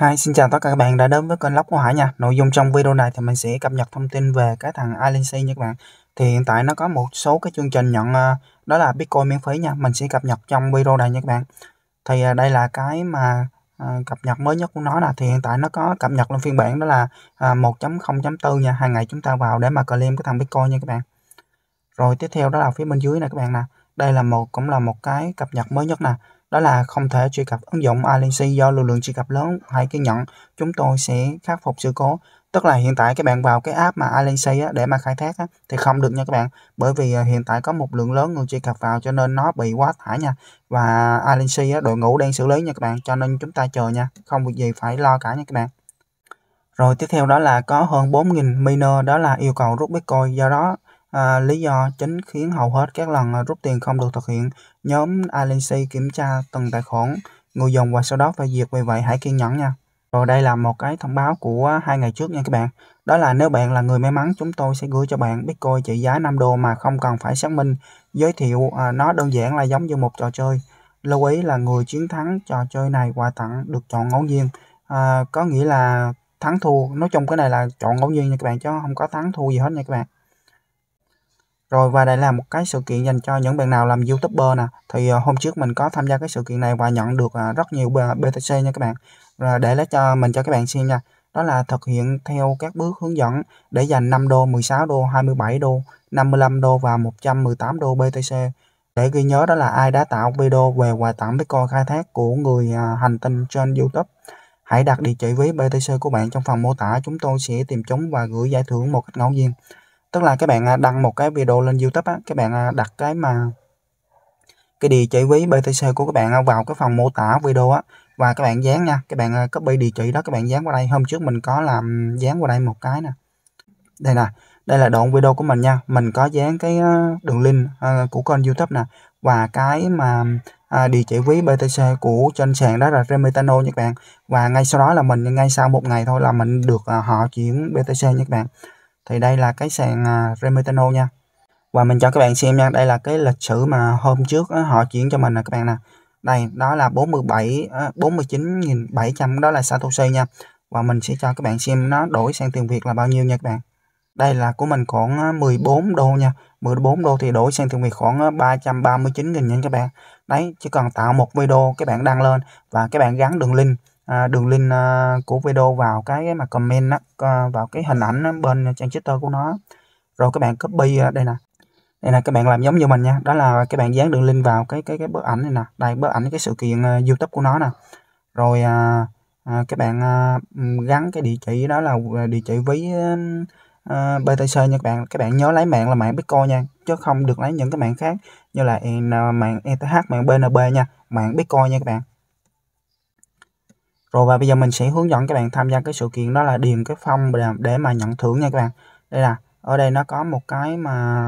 Hi, xin chào tất cả các bạn đã đến với kênh Lóc của Hải nha. Nội dung trong video này thì mình sẽ cập nhật thông tin về cái thằng Alincy nha các bạn. Thì hiện tại nó có một số cái chương trình nhận ờ, đó là Bitcoin miễn phí nha. Mình sẽ cập nhật trong video này nha các bạn. Thì ờ, đây là cái mà ờ, cập nhật mới nhất của nó là thì hiện tại nó có cập nhật lên phiên bản đó là 1.0.4 nha. Hàng ngày chúng ta vào để mà claim cái thằng Bitcoin nha các bạn. Rồi tiếp theo đó là phía bên dưới này các bạn nè. Đây là một cũng là một cái cập nhật mới nhất nè đó là không thể truy cập ứng dụng ILC do lưu lượng truy cập lớn hãy kiên nhẫn chúng tôi sẽ khắc phục sự cố tức là hiện tại các bạn vào cái app mà ILC để mà khai thác á, thì không được nha các bạn bởi vì à, hiện tại có một lượng lớn người truy cập vào cho nên nó bị quá tải nha và ILC đội ngũ đang xử lý nha các bạn cho nên chúng ta chờ nha không việc gì phải lo cả nha các bạn rồi tiếp theo đó là có hơn 4.000 miner đó là yêu cầu rút Bitcoin do đó À, lý do chính khiến hầu hết các lần à, rút tiền không được thực hiện, nhóm Alinsi kiểm tra từng tài khoản người dùng và sau đó phải diệt vì vậy hãy kiên nhẫn nha. Rồi đây là một cái thông báo của hai ngày trước nha các bạn. Đó là nếu bạn là người may mắn chúng tôi sẽ gửi cho bạn Bitcoin trị giá 5 đô mà không cần phải xác minh, giới thiệu à, nó đơn giản là giống như một trò chơi. Lưu ý là người chiến thắng trò chơi này quà tặng được chọn ngẫu nhiên. À, có nghĩa là thắng thua, nói chung cái này là chọn ngẫu nhiên nha các bạn chứ không có thắng thua gì hết nha các bạn. Rồi và đây là một cái sự kiện dành cho những bạn nào làm youtuber nè. Thì ờ, hôm trước mình có tham gia cái sự kiện này và nhận được ờ, rất nhiều BTC nha các bạn. Rồi để lấy cho mình cho các bạn xem nha. Đó là thực hiện theo các bước hướng dẫn để dành 5 đô, 16 đô, 27 đô, 55 đô và 118 đô BTC. Để ghi nhớ đó là ai đã tạo video về quà tặng Bitcoin khai thác của người ờ, hành tinh trên YouTube. Hãy đặt địa chỉ ví BTC của bạn trong phần mô tả, chúng tôi sẽ tìm chúng và gửi giải thưởng một cách ngẫu nhiên tức là các bạn à, đăng một cái video lên YouTube á các bạn à, đặt cái mà cái địa chỉ ví BTC của các bạn à, vào cái phần mô tả video á và các bạn dán nha các bạn copy địa chỉ đó các bạn dán qua đây hôm trước mình có làm dán qua đây một cái nè đây nè đây là đoạn video của mình nha mình có dán cái đường link của kênh YouTube nè và cái mà à, địa chỉ ví BTC của trên sàn đó là Remitano nha các bạn và ngay sau đó là mình ngay sau một ngày thôi là mình được à, họ chuyển BTC nha các bạn thì đây là cái sàn à, Remitano nha và mình cho các bạn xem nha đây là cái lịch sử mà hôm trước họ chuyển cho mình nè các bạn nè đây đó là 47 49.700 đó là Satoshi nha và mình sẽ cho các bạn xem nó đổi sang tiền Việt là bao nhiêu nha các bạn đây là của mình khoảng 14 đô nha 14 đô thì đổi sang tiền Việt khoảng 339.000 nha các bạn đấy chỉ cần tạo một video các bạn đăng lên và các bạn gắn đường link à, đường link à, của video vào cái mà comment á, à, vào cái hình ảnh bên trang Twitter của nó rồi các bạn copy à, đây nè đây là các bạn làm giống như mình nha đó là các bạn dán đường link vào cái cái cái bức ảnh này nè đây bức ảnh cái sự kiện uh, youtube của nó nè rồi à, à, các bạn à, gắn cái địa chỉ đó là địa chỉ ví à, BTC nha các bạn các bạn nhớ lấy mạng là mạng Bitcoin nha chứ không được lấy những cái mạng khác như là mạng ETH mạng BNB nha mạng Bitcoin nha các bạn rồi và bây giờ mình sẽ hướng dẫn các bạn tham gia cái sự kiện đó là điền cái phong để, để mà nhận thưởng nha các bạn đây là ở đây nó có một cái mà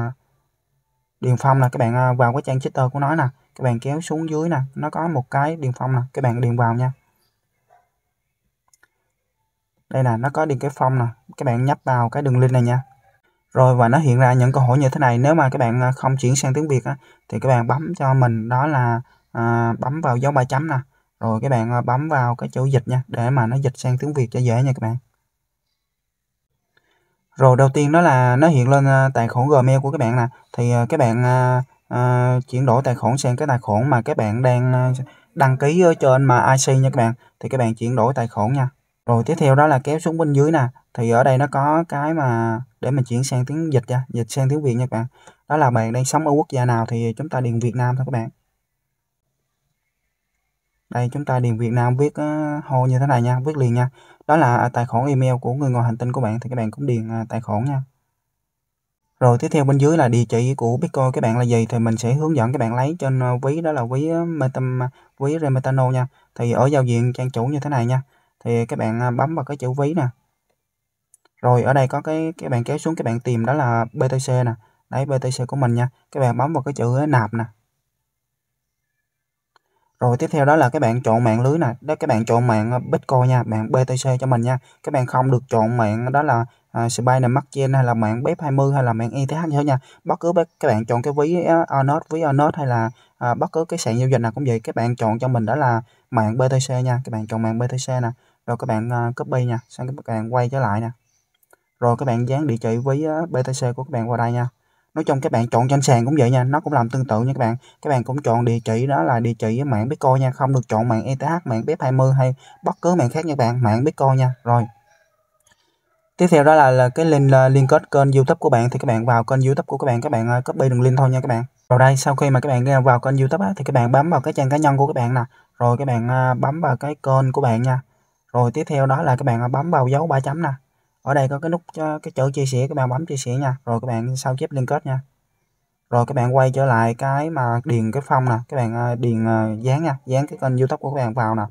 điền phong là các bạn à, vào cái trang Twitter của nó nè các bạn kéo xuống dưới nè nó có một cái điền phong nè các bạn điền vào nha đây là nó có điền cái phong nè các bạn nhấp vào cái đường link này nha rồi và nó hiện ra những câu hỏi như thế này nếu mà các bạn à, không chuyển sang tiếng Việt á, thì các bạn bấm cho mình đó là à, bấm vào dấu ba chấm nè rồi các bạn à, bấm vào cái chỗ dịch nha để mà nó dịch sang tiếng Việt cho dễ nha các bạn rồi đầu tiên đó là nó hiện lên à, tài khoản Gmail của các bạn nè thì à, các bạn à, chuyển đổi tài khoản sang cái tài khoản mà các bạn đang đăng ký ở trên mà IC nha các bạn thì các bạn chuyển đổi tài khoản nha rồi tiếp theo đó là kéo xuống bên dưới nè thì ở đây nó có cái mà để mình chuyển sang tiếng dịch nha dịch sang tiếng Việt nha các bạn đó là bạn đang sống ở quốc gia nào thì chúng ta điền Việt Nam thôi các bạn đây chúng ta điền Việt Nam viết ờ, hô như thế này nha viết liền nha đó là à, tài khoản email của người ngoài hành tinh của bạn thì các bạn cũng điền à, tài khoản nha rồi tiếp theo bên dưới là địa chỉ của Bitcoin các bạn là gì thì mình sẽ hướng dẫn các bạn lấy trên ờ, ví đó là ví ờ, Metam à, ví Remetano nha. Thì ở giao diện trang chủ như thế này nha. Thì các bạn bấm vào cái chữ ví nè. Rồi ở đây có cái các bạn kéo xuống các bạn tìm đó là BTC nè. Đấy BTC của mình nha. Các bạn bấm vào cái chữ nạp nè rồi tiếp theo đó là các bạn chọn mạng lưới này đó các bạn chọn mạng ờ, Bitcoin nha mạng BTC cho mình nha các bạn không được chọn mạng đó là uh, à, Binance Chain hay là mạng BEP20 hay là mạng ETH như thế nha bất cứ các bạn chọn cái ví Anot ví Anot hay là uh, bất cứ cái sàn giao dịch nào cũng vậy các bạn chọn cho mình đó là mạng BTC nha các bạn chọn mạng BTC nè rồi các bạn uh, copy nha xong các bạn quay trở lại nè rồi các bạn dán địa chỉ với BTC của các bạn vào đây nha nói chung các bạn chọn trên sàn cũng vậy nha nó cũng làm tương tự nha các bạn các bạn cũng chọn địa chỉ đó là địa chỉ mạng bitcoin nha không được chọn mạng eth mạng bep 20 hay bất cứ mạng khác nha các bạn mạng bitcoin nha rồi tiếp theo đó là, là cái link liên kết kênh youtube của bạn thì các bạn vào kênh youtube của các bạn các bạn à, copy đường link thôi nha các bạn rồi đây sau khi mà các bạn à, vào kênh youtube á, thì các bạn bấm vào cái trang cá nhân của các bạn nè rồi các bạn à, bấm vào cái kênh của bạn nha rồi tiếp theo đó là các bạn bấm vào dấu ba chấm nè ở đây có cái nút cho cái chữ chia sẻ các bạn bấm chia sẻ nha rồi các bạn sao chép liên kết nha rồi các bạn quay trở lại cái mà điền cái phong nè các bạn à, điền à, dán nha dán cái kênh youtube của các bạn vào nè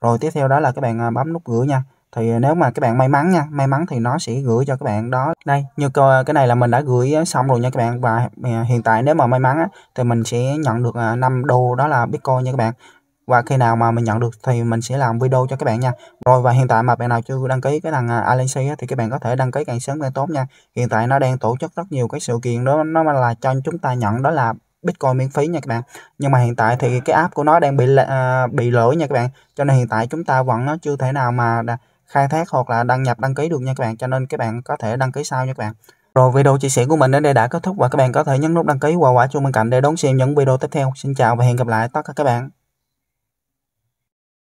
rồi tiếp theo đó là các bạn à, bấm nút gửi nha thì nếu mà các bạn may mắn nha may mắn thì nó sẽ gửi cho các bạn đó đây như cái này là mình đã gửi xong rồi nha các bạn và hiện tại nếu mà may mắn á, thì mình sẽ nhận được 5 đô đó là bitcoin nha các bạn và khi nào mà mình nhận được thì mình sẽ làm video cho các bạn nha rồi và hiện tại mà bạn nào chưa đăng ký cái thằng à, Alency thì các bạn có thể đăng ký càng sớm càng tốt nha hiện tại nó đang tổ chức rất nhiều cái sự kiện đó nó là cho chúng ta nhận đó là Bitcoin miễn phí nha các bạn nhưng mà hiện tại thì cái app của nó đang bị uh, bị lỗi nha các bạn cho nên hiện tại chúng ta vẫn nó chưa thể nào mà khai thác hoặc là đăng nhập đăng ký được nha các bạn cho nên các bạn có thể đăng ký sau nha các bạn rồi video chia sẻ của mình đến đây đã kết thúc và các bạn có thể nhấn nút đăng ký và quả chuông bên cạnh để đón xem những video tiếp theo xin chào và hẹn gặp lại tất cả các bạn